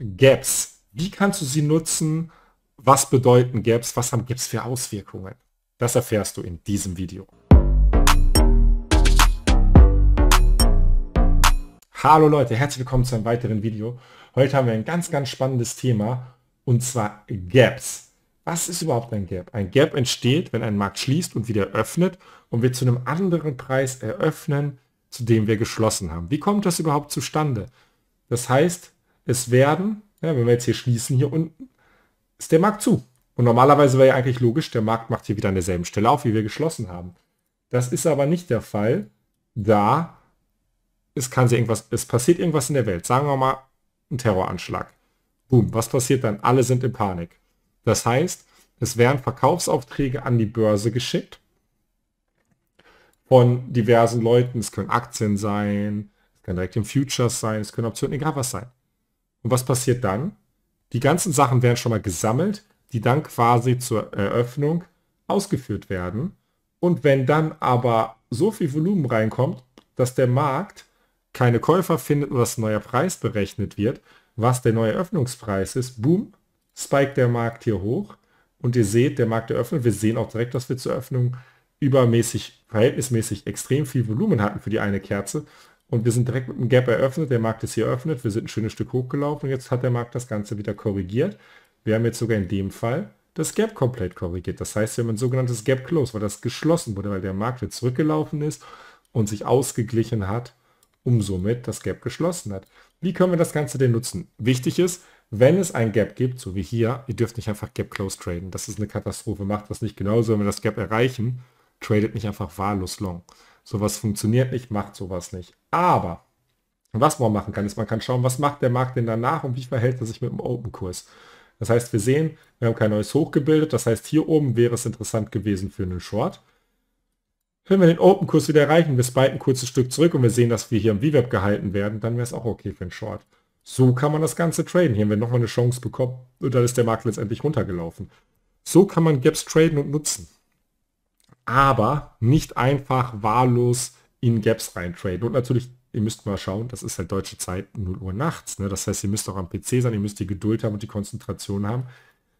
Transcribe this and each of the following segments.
Gaps. Wie kannst du sie nutzen? Was bedeuten Gaps? Was haben Gaps für Auswirkungen? Das erfährst du in diesem Video. Hallo Leute, herzlich willkommen zu einem weiteren Video. Heute haben wir ein ganz, ganz spannendes Thema und zwar Gaps. Was ist überhaupt ein Gap? Ein Gap entsteht, wenn ein Markt schließt und wieder öffnet und wir zu einem anderen Preis eröffnen, zu dem wir geschlossen haben. Wie kommt das überhaupt zustande? Das heißt, es werden, ja, wenn wir jetzt hier schließen hier unten, ist der Markt zu. Und normalerweise wäre ja eigentlich logisch, der Markt macht hier wieder an derselben Stelle auf, wie wir geschlossen haben. Das ist aber nicht der Fall, da es kann sich irgendwas, es passiert irgendwas in der Welt. Sagen wir mal, ein Terroranschlag. Boom, was passiert dann? Alle sind in Panik. Das heißt, es werden Verkaufsaufträge an die Börse geschickt von diversen Leuten. Es können Aktien sein, es kann direkt im Futures sein, es können Optionen, egal was sein. Und was passiert dann? Die ganzen Sachen werden schon mal gesammelt, die dann quasi zur Eröffnung ausgeführt werden. Und wenn dann aber so viel Volumen reinkommt, dass der Markt keine Käufer findet oder dass ein neuer Preis berechnet wird, was der neue Öffnungspreis ist, boom, spiked der Markt hier hoch und ihr seht, der Markt eröffnet. Wir sehen auch direkt, dass wir zur Öffnung übermäßig, verhältnismäßig extrem viel Volumen hatten für die eine Kerze und wir sind direkt mit dem Gap eröffnet, der Markt ist hier eröffnet, wir sind ein schönes Stück hochgelaufen jetzt hat der Markt das Ganze wieder korrigiert. Wir haben jetzt sogar in dem Fall das Gap komplett korrigiert. Das heißt, wir haben ein sogenanntes Gap Close, weil das geschlossen wurde, weil der Markt jetzt zurückgelaufen ist und sich ausgeglichen hat, um somit das Gap geschlossen hat. Wie können wir das Ganze denn nutzen? Wichtig ist, wenn es ein Gap gibt, so wie hier, ihr dürft nicht einfach Gap Close traden. Das ist eine Katastrophe. Macht das nicht genauso, wenn wir das Gap erreichen, tradet nicht einfach wahllos long sowas funktioniert nicht, macht sowas nicht. Aber was man machen kann, ist, man kann schauen, was macht der Markt denn danach und wie verhält er sich mit dem Open-Kurs. Das heißt, wir sehen, wir haben kein neues Hoch gebildet. Das heißt, hier oben wäre es interessant gewesen für einen Short. Wenn wir den Open-Kurs wieder erreichen, wir spiten ein kurzes Stück zurück und wir sehen, dass wir hier im VWAP gehalten werden, dann wäre es auch okay für einen Short. So kann man das Ganze traden. Hier haben wir nochmal eine Chance bekommen und dann ist der Markt letztendlich runtergelaufen. So kann man Gaps traden und nutzen aber nicht einfach wahllos in Gaps reintraden. Und natürlich, ihr müsst mal schauen, das ist halt deutsche Zeit, 0 Uhr nachts. Ne? Das heißt, ihr müsst auch am PC sein, ihr müsst die Geduld haben und die Konzentration haben,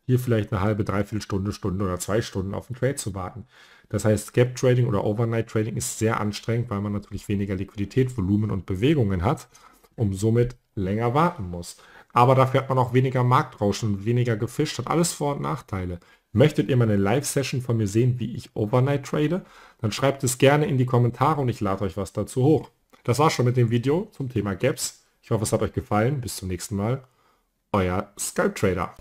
hier vielleicht eine halbe, dreiviertel Stunde, Stunde oder zwei Stunden auf den Trade zu warten. Das heißt, Gap Trading oder Overnight Trading ist sehr anstrengend, weil man natürlich weniger Liquidität, Volumen und Bewegungen hat und somit länger warten muss. Aber dafür hat man auch weniger Marktrauschen, weniger gefischt, hat alles Vor- und Nachteile. Möchtet ihr mal eine Live-Session von mir sehen, wie ich Overnight trade? Dann schreibt es gerne in die Kommentare und ich lade euch was dazu hoch. Das war's schon mit dem Video zum Thema Gaps. Ich hoffe, es hat euch gefallen. Bis zum nächsten Mal. Euer Skype Trader.